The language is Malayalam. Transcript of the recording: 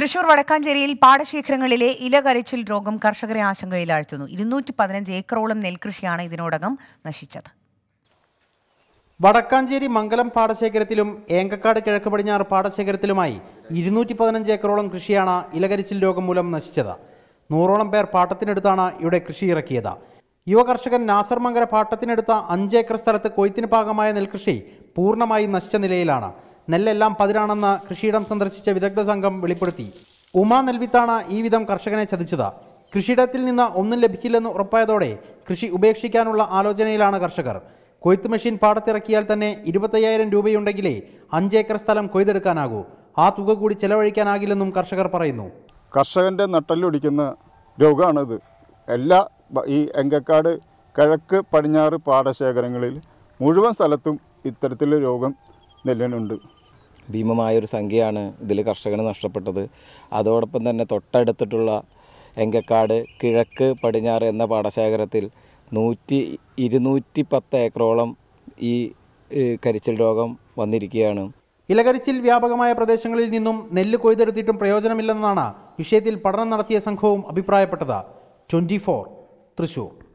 തൃശൂർ വടക്കാഞ്ചേരിയിൽ പാടശേഖരങ്ങളിലെ ഇലകരച്ചിൽ രോഗം കർഷകരെ ആശങ്കയിലാഴ്ത്തുന്നു ഇരുന്നൂറ്റി പതിനഞ്ച് ഏക്കറോളം നെൽകൃഷിയാണ് ഇതിനോടകം നശിച്ചത് വടക്കാഞ്ചേരി മംഗലം പാടശേഖരത്തിലും ഏങ്കക്കാട് കിഴക്ക് പടിഞ്ഞാറ് പാടശേഖരത്തിലുമായി ഇരുന്നൂറ്റി പതിനഞ്ച് ഏക്കറോളം കൃഷിയാണ് ഇലകരിച്ചിൽ രോഗം മൂലം നശിച്ചത് നൂറോളം പേർ പാട്ടത്തിനെടുത്താണ് ഇവിടെ കൃഷി ഇറക്കിയത് കർഷകൻ നാസർ മംഗല പാട്ടത്തിനെടുത്ത അഞ്ചേക്കർ സ്ഥലത്ത് കൊയ്ത്തിന് ഭാഗമായ നെൽകൃഷി പൂർണ്ണമായും നശിച്ച നിലയിലാണ് നെല്ലെല്ലാം പതിരാണെന്ന് കൃഷിയിടം സന്ദർശിച്ച വിദഗ്ധ സംഘം വെളിപ്പെടുത്തി ഉമാ നെൽവിത്താണ് ഈ വിധം കർഷകനെ ചതിച്ചത് കൃഷിയിടത്തിൽ നിന്ന് ഒന്നും ലഭിക്കില്ലെന്ന് ഉറപ്പായതോടെ കൃഷി ഉപേക്ഷിക്കാനുള്ള ആലോചനയിലാണ് കർഷകർ കൊയ്ത്ത് മെഷീൻ പാടത്തിറക്കിയാൽ തന്നെ ഇരുപത്തയ്യായിരം രൂപയുണ്ടെങ്കിലേ അഞ്ചേക്കർ സ്ഥലം കൊയ്തെടുക്കാനാകൂ ആ തുക കൂടി ചെലവഴിക്കാനാകില്ലെന്നും കർഷകർ പറയുന്നു കർഷകൻ്റെ നട്ടലൊടിക്കുന്ന രോഗമാണിത് എല്ലാ ഈ എങ്കക്കാട് കിഴക്ക് പടിഞ്ഞാറ് പാടശേഖരങ്ങളിൽ മുഴുവൻ സ്ഥലത്തും ഇത്തരത്തിലുള്ള രോഗം നെല്ലിനുണ്ട് ഭീമമായൊരു സംഖ്യയാണ് ഇതിൽ കർഷകന് നഷ്ടപ്പെട്ടത് അതോടൊപ്പം തന്നെ തൊട്ടടുത്തിട്ടുള്ള എങ്കക്കാട് കിഴക്ക് പടിഞ്ഞാറ് എന്ന പാടശേഖരത്തിൽ നൂറ്റി ഇരുന്നൂറ്റി പത്ത് ഏക്കറോളം ഈ കരിച്ചിൽ രോഗം വന്നിരിക്കുകയാണ് ഇലകരിച്ചിൽ വ്യാപകമായ പ്രദേശങ്ങളിൽ നിന്നും നെല്ല് കൊയ്തെടുത്തിട്ടും പ്രയോജനമില്ലെന്നാണ് വിഷയത്തിൽ പഠനം നടത്തിയ സംഘവും അഭിപ്രായപ്പെട്ടത് ട്വൻറ്റി തൃശൂർ